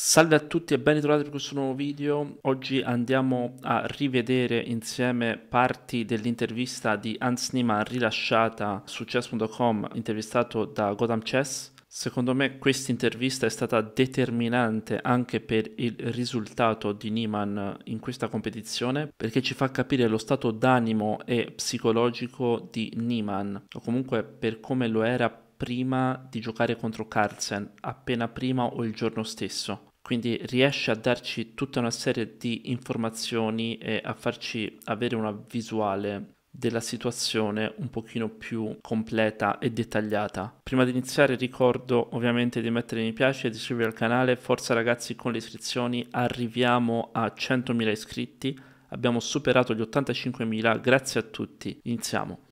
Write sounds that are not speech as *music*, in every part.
Salve a tutti e ben ritrovati per questo nuovo video. Oggi andiamo a rivedere insieme parti dell'intervista di Hans Niemann rilasciata su chess.com, intervistato da Gotham Chess. Secondo me questa intervista è stata determinante anche per il risultato di Niemann in questa competizione perché ci fa capire lo stato d'animo e psicologico di Niemann o comunque per come lo era prima di giocare contro Carlsen, appena prima o il giorno stesso quindi riesce a darci tutta una serie di informazioni e a farci avere una visuale della situazione un pochino più completa e dettagliata. Prima di iniziare ricordo ovviamente di mettere mi piace, di iscrivervi al canale, forza ragazzi con le iscrizioni, arriviamo a 100.000 iscritti, abbiamo superato gli 85.000, grazie a tutti, iniziamo.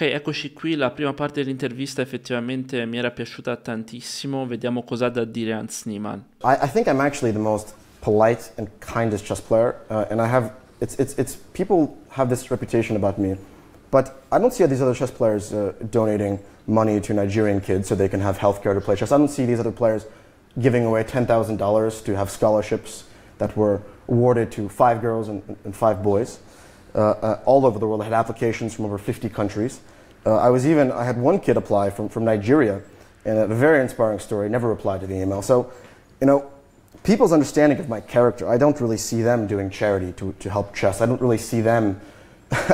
Ok, eccoci qui, la prima parte dell'intervista effettivamente mi era piaciuta tantissimo, vediamo cosa ha da dire Hans Niemann. I, I think I'm actually the most polite and kindest chess player uh, and I have, it's, it's, it's, people have this reputation about me, but I don't see these other chess players uh, donating money to Nigerian kids so they can have healthcare to play chess. I don't see these other players giving away $10,000 to have scholarships that were awarded to five girls and, and five boys. Uh, uh, all over the world. I had applications from over 50 countries. Uh, I was even, I had one kid apply from, from Nigeria, and a very inspiring story, never replied to the email. So, you know, people's understanding of my character, I don't really see them doing charity to, to help chess. I don't really see them, *laughs*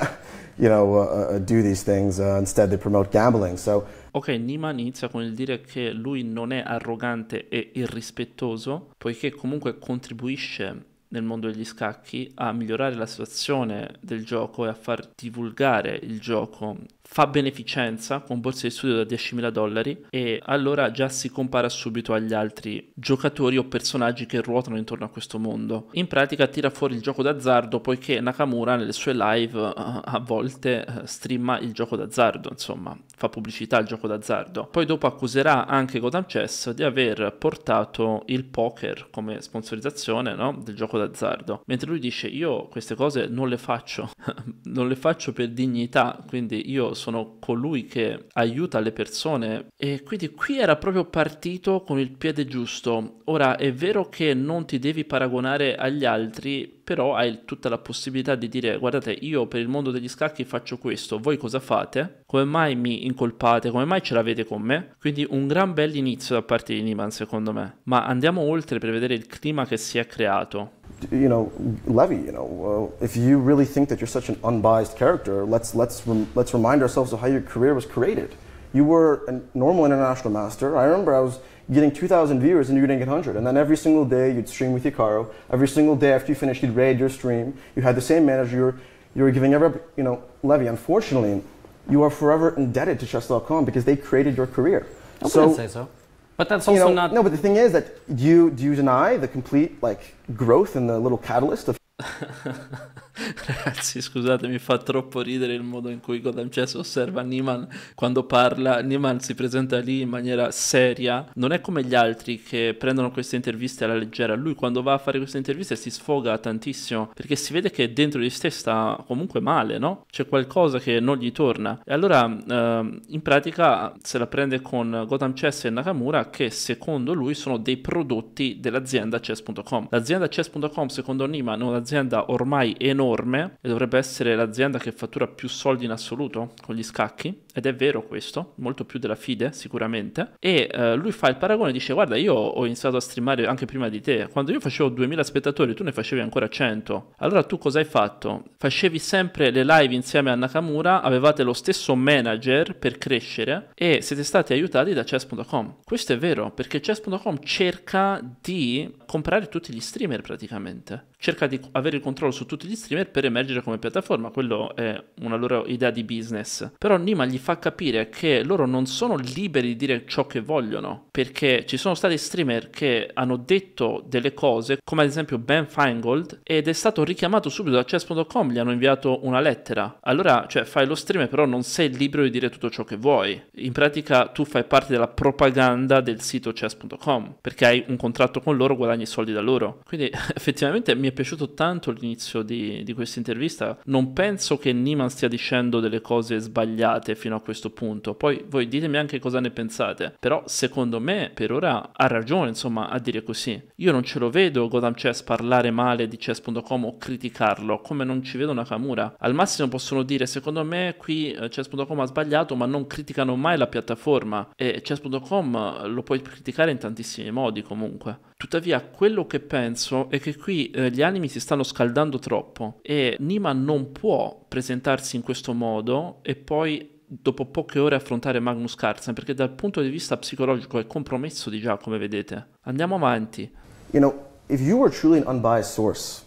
you know, uh, do these things. Uh, instead, they promote gambling. So. Ok, Niman inizia con il dire che lui non è arrogante e irrispettoso, poiché comunque contribuisce nel mondo degli scacchi a migliorare la situazione del gioco e a far divulgare il gioco fa beneficenza con borse di studio da 10.000 dollari e allora già si compara subito agli altri giocatori o personaggi che ruotano intorno a questo mondo. In pratica tira fuori il gioco d'azzardo poiché Nakamura nelle sue live uh, a volte uh, streama il gioco d'azzardo, insomma, fa pubblicità al gioco d'azzardo. Poi dopo accuserà anche Gotham Chess di aver portato il poker come sponsorizzazione no? del gioco d'azzardo, mentre lui dice io queste cose non le faccio, *laughs* non le faccio per dignità, quindi io sono colui che aiuta le persone e quindi qui era proprio partito con il piede giusto. Ora è vero che non ti devi paragonare agli altri, però hai tutta la possibilità di dire guardate io per il mondo degli scacchi faccio questo, voi cosa fate? Come mai mi incolpate? Come mai ce l'avete con me? Quindi un gran bell'inizio da parte di Niman secondo me, ma andiamo oltre per vedere il clima che si è creato. you know, Levy, you know, if you really think that you're such an unbiased character, let's let's rem- let's remind ourselves of how your career was created. You were a normal international master. I remember I was getting 2,000 viewers and you didn't getting 100. And then every single day you'd stream with Hikaru. Every single day after you finished, you'd raid your stream. You had the same manager. You were, you were giving every, you know, Levy. Unfortunately, you are forever indebted to chess.com because they created your career. I wouldn't say so. But that's also you know, not. No, but the thing is that do you do you deny the complete like growth and the little catalyst of *laughs* Ragazzi, scusate, mi fa troppo ridere il modo in cui Gotham Chess osserva Neiman quando parla. Neiman si presenta lì in maniera seria. Non è come gli altri che prendono queste interviste alla leggera. Lui quando va a fare queste interviste si sfoga tantissimo perché si vede che dentro di sé sta comunque male, no? C'è qualcosa che non gli torna. E allora, ehm, in pratica, se la prende con Gotham Chess e Nakamura che secondo lui sono dei prodotti dell'azienda chess.com. L'azienda chess.com, secondo Neiman, è un'azienda un'azienda ormai enorme e dovrebbe essere l'azienda che fattura più soldi in assoluto con gli scacchi, ed è vero questo, molto più della FIDE sicuramente, e eh, lui fa il paragone e dice guarda io ho iniziato a streamare anche prima di te, quando io facevo 2000 spettatori tu ne facevi ancora 100, allora tu cosa hai fatto? Facevi sempre le live insieme a Nakamura, avevate lo stesso manager per crescere e siete stati aiutati da chess.com. Questo è vero perché chess.com cerca di comprare tutti gli streamer praticamente, cerca di avere il controllo su tutti gli streamer per emergere come piattaforma, quello è una loro idea di business, però Nima gli fa capire che loro non sono liberi di dire ciò che vogliono, perché ci sono stati streamer che hanno detto delle cose, come ad esempio Ben Feingold, ed è stato richiamato subito da chess.com, gli hanno inviato una lettera. Allora, cioè, fai lo streamer, però non sei libero di dire tutto ciò che vuoi. In pratica tu fai parte della propaganda del sito chess.com, perché hai un contratto con loro, guadagni soldi da loro. Quindi *laughs* effettivamente mi è piaciuto tanto l'inizio di, di questa intervista. Non penso che Niman stia dicendo delle cose sbagliate fino fino a questo punto. Poi voi ditemi anche cosa ne pensate, però secondo me per ora ha ragione, insomma, a dire così. Io non ce lo vedo Godam Chess parlare male di chess.com o criticarlo, come non ci vedo Nakamura. Al massimo possono dire secondo me qui eh, chess.com ha sbagliato, ma non criticano mai la piattaforma e chess.com eh, lo puoi criticare in tantissimi modi comunque. Tuttavia, quello che penso è che qui eh, gli animi si stanno scaldando troppo e Nima non può presentarsi in questo modo e poi dopo poche ore affrontare Magnus Carlsen perché dal punto di vista psicologico è compromesso di già, come vedete. Andiamo avanti. You know, if you were truly an unbiased source,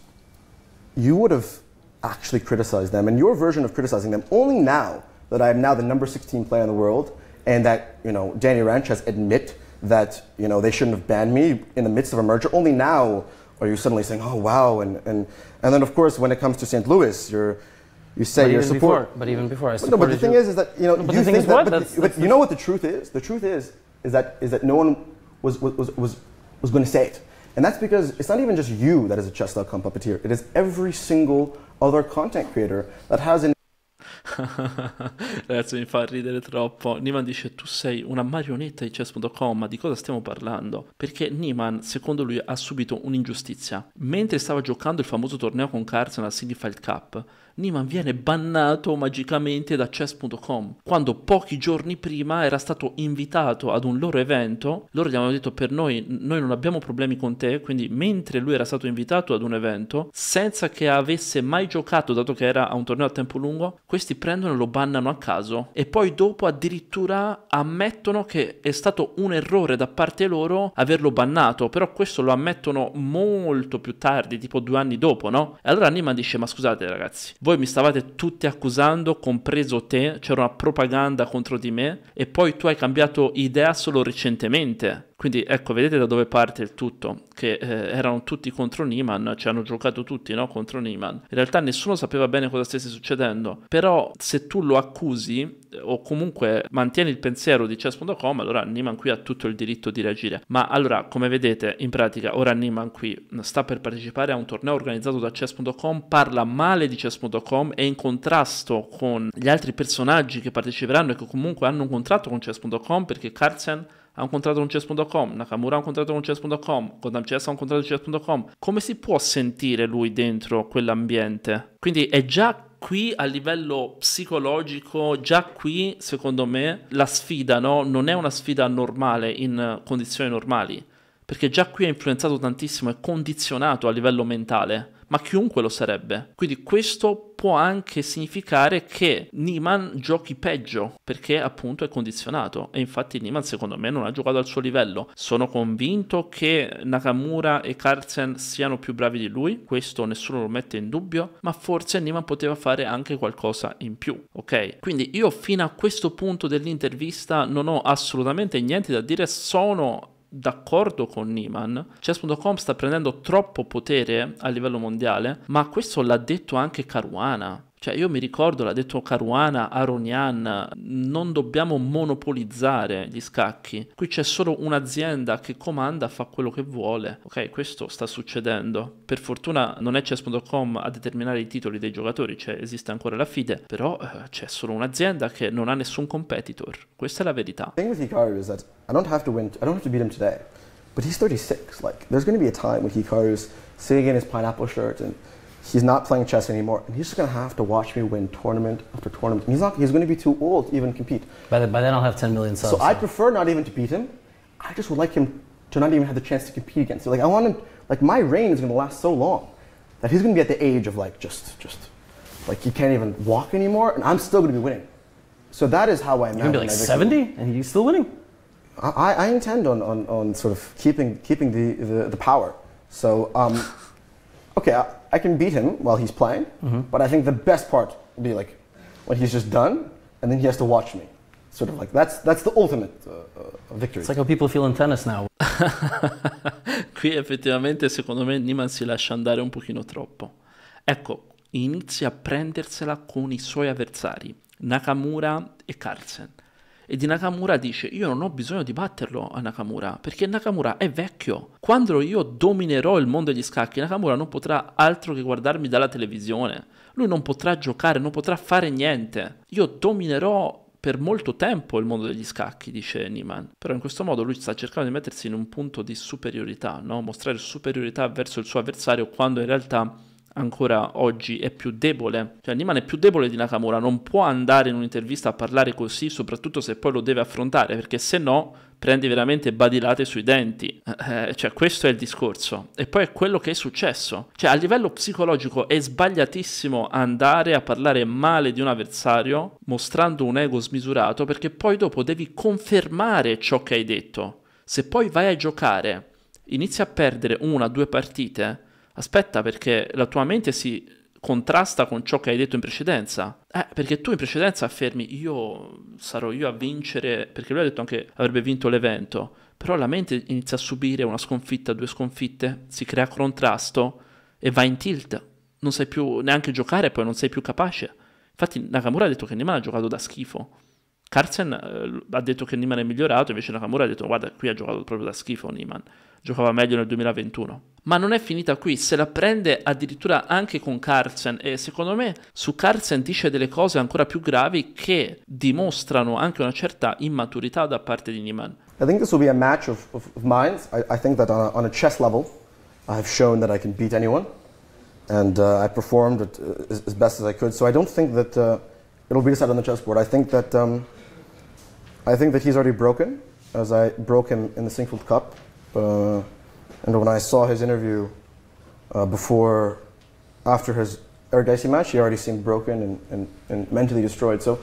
you would have actually criticized them and your version of criticizing them only now that I am now the number 16 player in the world and that, you know, Danny Ranch has admit that, you know, they shouldn't have banned me in the midst of a merger. Only now are you suddenly saying, "Oh, wow." And and and then of course when it comes to St. Louis, you're you say but you're support, before, but even before I supported but No, but the thing you. is, is that you know, no, but you think that, what? but, that's, that's but you know what the truth is. The truth is, is that is that no one was was was was going to say it, and that's because it's not even just you that is a chess.com puppeteer. It is every single other content creator that has an *laughs* Ragazzi, mi fa ridere troppo. Niman dice: Tu sei una marionetta di chess.com, ma di cosa stiamo parlando? Perché Niman, secondo lui, ha subito un'ingiustizia. Mentre stava giocando il famoso torneo con Carson al Signified Cup, Niman viene bannato magicamente da chess.com, quando pochi giorni prima era stato invitato ad un loro evento. Loro gli avevano detto: Per noi, noi non abbiamo problemi con te. Quindi, mentre lui era stato invitato ad un evento, senza che avesse mai giocato, dato che era a un torneo a tempo lungo, questi prendono e lo bannano a caso e poi dopo addirittura ammettono che è stato un errore da parte loro averlo bannato, però questo lo ammettono molto più tardi, tipo due anni dopo, no? E allora Anima dice ma scusate ragazzi, voi mi stavate tutti accusando, compreso te, c'era una propaganda contro di me e poi tu hai cambiato idea solo recentemente. Quindi ecco, vedete da dove parte il tutto, che eh, erano tutti contro Niman, ci cioè hanno giocato tutti no? contro Niman. In realtà nessuno sapeva bene cosa stesse succedendo, però se tu lo accusi eh, o comunque mantieni il pensiero di chess.com, allora Niman qui ha tutto il diritto di reagire. Ma allora, come vedete, in pratica ora Niman qui sta per partecipare a un torneo organizzato da chess.com, parla male di chess.com, è in contrasto con gli altri personaggi che parteciperanno e che comunque hanno un contratto con chess.com perché Carlsen ha un contratto con chess.com, Nakamura ha un contratto con chess.com, Gotham Chess ha un contratto con chess.com, come si può sentire lui dentro quell'ambiente? Quindi è già qui a livello psicologico, già qui secondo me la sfida no? non è una sfida normale in condizioni normali, perché già qui è influenzato tantissimo, è condizionato a livello mentale ma chiunque lo sarebbe. Quindi questo può anche significare che Niman giochi peggio perché appunto è condizionato e infatti Niman secondo me non ha giocato al suo livello. Sono convinto che Nakamura e Carlsen siano più bravi di lui, questo nessuno lo mette in dubbio, ma forse Niman poteva fare anche qualcosa in più, ok? Quindi io fino a questo punto dell'intervista non ho assolutamente niente da dire, sono d'accordo con Neiman, chess.com sta prendendo troppo potere a livello mondiale, ma questo l'ha detto anche Caruana. Cioè io mi ricordo, l'ha detto Caruana, Aronian, non dobbiamo monopolizzare gli scacchi. Qui c'è solo un'azienda che comanda, fa quello che vuole. Ok, questo sta succedendo. Per fortuna non è chess.com a determinare i titoli dei giocatori, cioè esiste ancora la FIDE, però eh, c'è solo un'azienda che non ha nessun competitor. Questa è la verità. The thing con Hikaru è che non don't vincere, non win, vincere oggi, ma è 36, like there's going to be a time when Hikaru's sitting in his pineapple shirt and he's not playing chess anymore, and he's just gonna have to watch me win tournament after tournament. He's not. He's gonna be too old to even compete. By, the, by then, I'll have 10 million subs. So, so, I prefer not even to beat him. I just would like him to not even have the chance to compete against. him. like I want him. Like my reign is gonna last so long that he's gonna be at the age of like just just like he can't even walk anymore, and I'm still gonna be winning. So that is how I imagine. You're gonna be like 70, and he's still winning. I, I intend on, on, on sort of keeping keeping the, the, the power. So um, okay. I can beat him while he's playing, mm-hmm. but I think the best part would be like when he's just done, and then he has to watch me. Sort of like that's that's the ultimate uh, uh victory. It's like how people feel in tennis now. *laughs* Qui effettivamente secondo me Niman si lascia andare un pochino troppo. Ecco, inizia a prendersela con i suoi avversari, Nakamura e Carlsen E di Nakamura dice, io non ho bisogno di batterlo a Nakamura, perché Nakamura è vecchio. Quando io dominerò il mondo degli scacchi, Nakamura non potrà altro che guardarmi dalla televisione. Lui non potrà giocare, non potrà fare niente. Io dominerò per molto tempo il mondo degli scacchi, dice Niman. Però in questo modo lui sta cercando di mettersi in un punto di superiorità, no? mostrare superiorità verso il suo avversario quando in realtà ancora oggi è più debole. Cioè Niman è più debole di Nakamura, non può andare in un'intervista a parlare così, soprattutto se poi lo deve affrontare, perché se no prendi veramente badilate sui denti. Eh, eh, cioè, questo è il discorso. E poi è quello che è successo. Cioè, a livello psicologico è sbagliatissimo andare a parlare male di un avversario mostrando un ego smisurato, perché poi dopo devi confermare ciò che hai detto. Se poi vai a giocare, inizi a perdere una, o due partite, aspetta perché la tua mente si contrasta con ciò che hai detto in precedenza. Eh, perché tu in precedenza affermi io sarò io a vincere, perché lui ha detto anche avrebbe vinto l'evento, però la mente inizia a subire una sconfitta, due sconfitte, si crea contrasto e va in tilt. Non sai più neanche giocare, poi non sei più capace. Infatti Nakamura ha detto che Neymar ha giocato da schifo. Carlsen eh, ha detto che Niman è migliorato, invece Nakamura ha detto guarda qui ha giocato proprio da schifo Niman, giocava meglio nel 2021. Ma non è finita qui, se la prende addirittura anche con Carlsen e secondo me su Carlsen dice delle cose ancora più gravi che dimostrano anche una certa immaturità da parte di Niman. I think this will be a match of, of, of minds. I, I think that on a, on a chess level I've shown that I can beat anyone and uh, I performed it, uh, as, as best as I could. So I don't think that uh, it'll be decided on the chessboard. I think that um, I think that he's already broken, as I broke him in the Singfield Cup. Uh, and when I saw his interview uh, before, after his Ergaisi match, he already seemed broken and, and, and mentally destroyed. So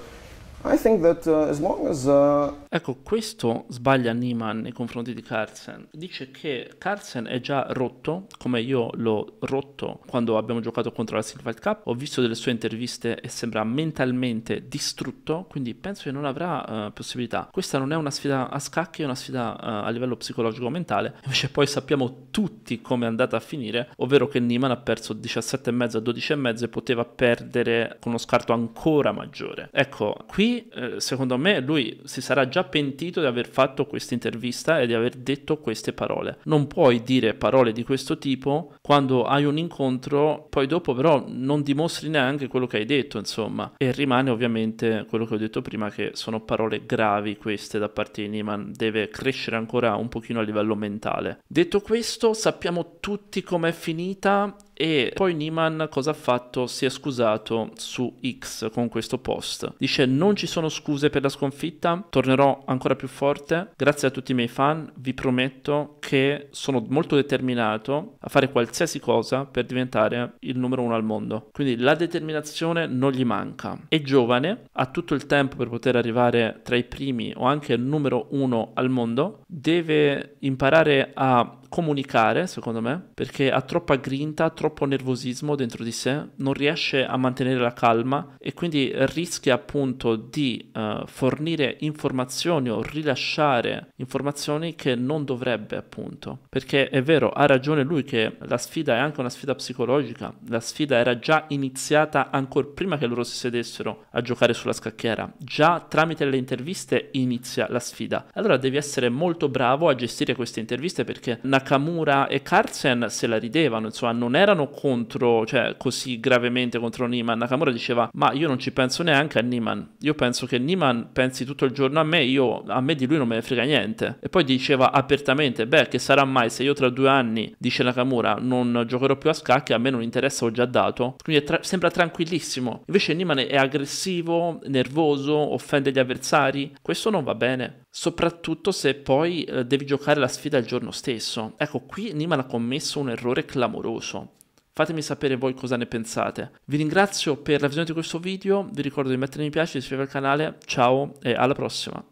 That, uh, as as, uh... Ecco, questo sbaglia Nieman nei confronti di Carlsen. Dice che Carlsen è già rotto, come io l'ho rotto quando abbiamo giocato contro la Silver Cup. Ho visto delle sue interviste e sembra mentalmente distrutto, quindi penso che non avrà uh, possibilità. Questa non è una sfida a scacchi, è una sfida eh, a livello psicologico-mentale. Invece poi sappiamo tutti come è andata a finire, ovvero che Nieman ha perso 17,5 a 12,5 e poteva perdere con uno scarto ancora maggiore. Ecco, qui eh, secondo me, lui si sarà già pentito di aver fatto questa intervista e di aver detto queste parole. Non puoi dire parole di questo tipo quando hai un incontro, poi dopo però non dimostri neanche quello che hai detto, insomma. E rimane ovviamente quello che ho detto prima, che sono parole gravi queste da parte di Neyman, deve crescere ancora un pochino a livello mentale. Detto questo, sappiamo tutti com'è finita, e poi Niman cosa ha fatto? Si è scusato su X con questo post. Dice non ci sono scuse per la sconfitta, tornerò ancora più forte. Grazie a tutti i miei fan, vi prometto che sono molto determinato a fare qualsiasi cosa per diventare il numero uno al mondo. Quindi la determinazione non gli manca. È giovane, ha tutto il tempo per poter arrivare tra i primi o anche il numero uno al mondo. Deve imparare a comunicare, secondo me, perché ha troppa grinta, troppa troppo nervosismo dentro di sé, non riesce a mantenere la calma e quindi rischia appunto di eh, fornire informazioni o rilasciare informazioni che non dovrebbe appunto. Perché è vero, ha ragione lui che la sfida è anche una sfida psicologica, la sfida era già iniziata ancora prima che loro si sedessero a giocare sulla scacchiera, già tramite le interviste inizia la sfida. Allora devi essere molto bravo a gestire queste interviste perché Nakamura e Carlsen se la ridevano, insomma non erano parlano contro, cioè così gravemente contro Niman, Nakamura diceva ma io non ci penso neanche a Niman, io penso che Niman pensi tutto il giorno a me, io, a me di lui non me ne frega niente. E poi diceva apertamente, beh che sarà mai se io tra due anni, dice Nakamura, non giocherò più a scacchi, a me non interessa, ho già dato. Quindi tra sembra tranquillissimo. Invece Niman è aggressivo, nervoso, offende gli avversari, questo non va bene soprattutto se poi eh, devi giocare la sfida il giorno stesso. Ecco, qui Niman ha commesso un errore clamoroso. Fatemi sapere voi cosa ne pensate. Vi ringrazio per la visione di questo video, vi ricordo di mettere mi piace, iscrivervi al canale, ciao e alla prossima.